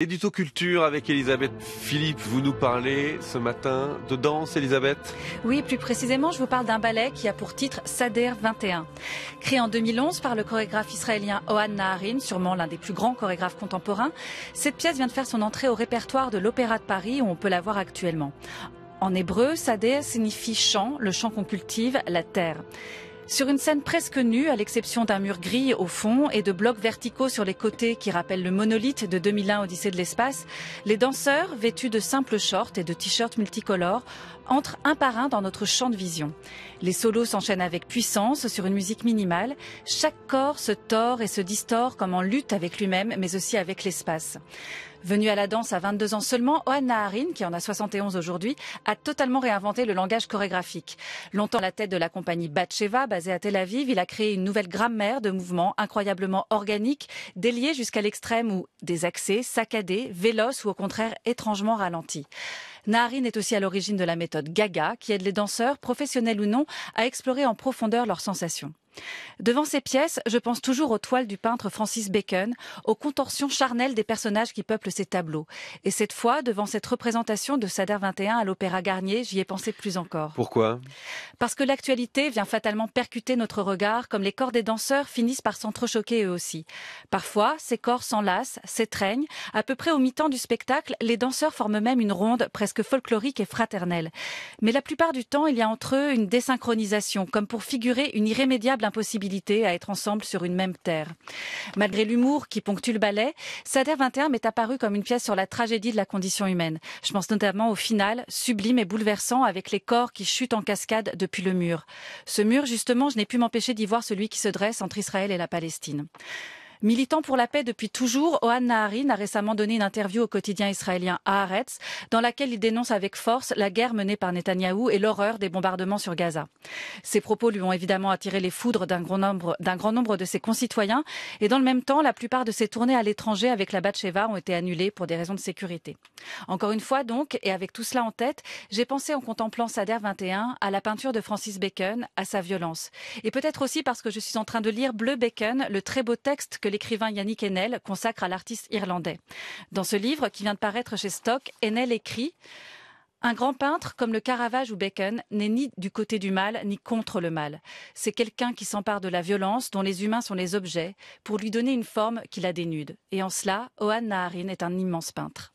Édito Culture avec Elisabeth Philippe, vous nous parlez ce matin de danse, Elisabeth Oui, plus précisément, je vous parle d'un ballet qui a pour titre Sader 21. Créé en 2011 par le chorégraphe israélien Ohan Naharin, sûrement l'un des plus grands chorégraphes contemporains, cette pièce vient de faire son entrée au répertoire de l'Opéra de Paris où on peut la voir actuellement. En hébreu, Sader signifie chant, le chant qu'on cultive, la terre. Sur une scène presque nue, à l'exception d'un mur gris au fond et de blocs verticaux sur les côtés qui rappellent le monolithe de 2001 Odyssée de l'espace, les danseurs, vêtus de simples shorts et de t-shirts multicolores, entrent un par un dans notre champ de vision. Les solos s'enchaînent avec puissance sur une musique minimale. Chaque corps se tord et se distord comme en lutte avec lui-même, mais aussi avec l'espace. Venue à la danse à 22 ans seulement, Oana Harin, qui en a 71 aujourd'hui, a totalement réinventé le langage chorégraphique. Longtemps à la tête de la compagnie Batsheva, basée à Tel Aviv, il a créé une nouvelle grammaire de mouvements incroyablement organique, déliée jusqu'à l'extrême ou accès saccadés, véloces ou au contraire étrangement ralentis. Naharin est aussi à l'origine de la méthode Gaga, qui aide les danseurs, professionnels ou non, à explorer en profondeur leurs sensations. Devant ces pièces, je pense toujours aux toiles du peintre Francis Bacon, aux contorsions charnelles des personnages qui peuplent ces tableaux. Et cette fois, devant cette représentation de Sader 21 à l'Opéra Garnier, j'y ai pensé plus encore. Pourquoi Parce que l'actualité vient fatalement percuter notre regard, comme les corps des danseurs finissent par s'entrechoquer eux aussi. Parfois, ces corps s'enlacent, s'étreignent. À peu près au mi-temps du spectacle, les danseurs forment même une ronde presque folklorique et fraternelle. Mais la plupart du temps, il y a entre eux une désynchronisation, comme pour figurer une irrémédiable à être ensemble sur une même terre. Malgré l'humour qui ponctue le ballet, Sader 21 m'est apparu comme une pièce sur la tragédie de la condition humaine. Je pense notamment au final, sublime et bouleversant, avec les corps qui chutent en cascade depuis le mur. Ce mur, justement, je n'ai pu m'empêcher d'y voir celui qui se dresse entre Israël et la Palestine. Militant pour la paix depuis toujours, Ohan Naharin a récemment donné une interview au quotidien israélien Haaretz, dans laquelle il dénonce avec force la guerre menée par Netanyahou et l'horreur des bombardements sur Gaza. Ses propos lui ont évidemment attiré les foudres d'un grand nombre, de ses concitoyens, et dans le même temps, la plupart de ses tournées à l'étranger avec la Batsheva ont été annulées pour des raisons de sécurité. Encore une fois donc, et avec tout cela en tête, j'ai pensé en contemplant Sader 21 à la peinture de Francis Bacon, à sa violence. Et peut-être aussi parce que je suis en train de lire Bleu Bacon, le très beau texte que l'écrivain Yannick Enel consacre à l'artiste irlandais. Dans ce livre qui vient de paraître chez Stock, Enel écrit un grand peintre comme le Caravage ou Bacon n'est ni du côté du mal ni contre le mal. C'est quelqu'un qui s'empare de la violence dont les humains sont les objets pour lui donner une forme qui la dénude. Et en cela, Ohan Naharin est un immense peintre.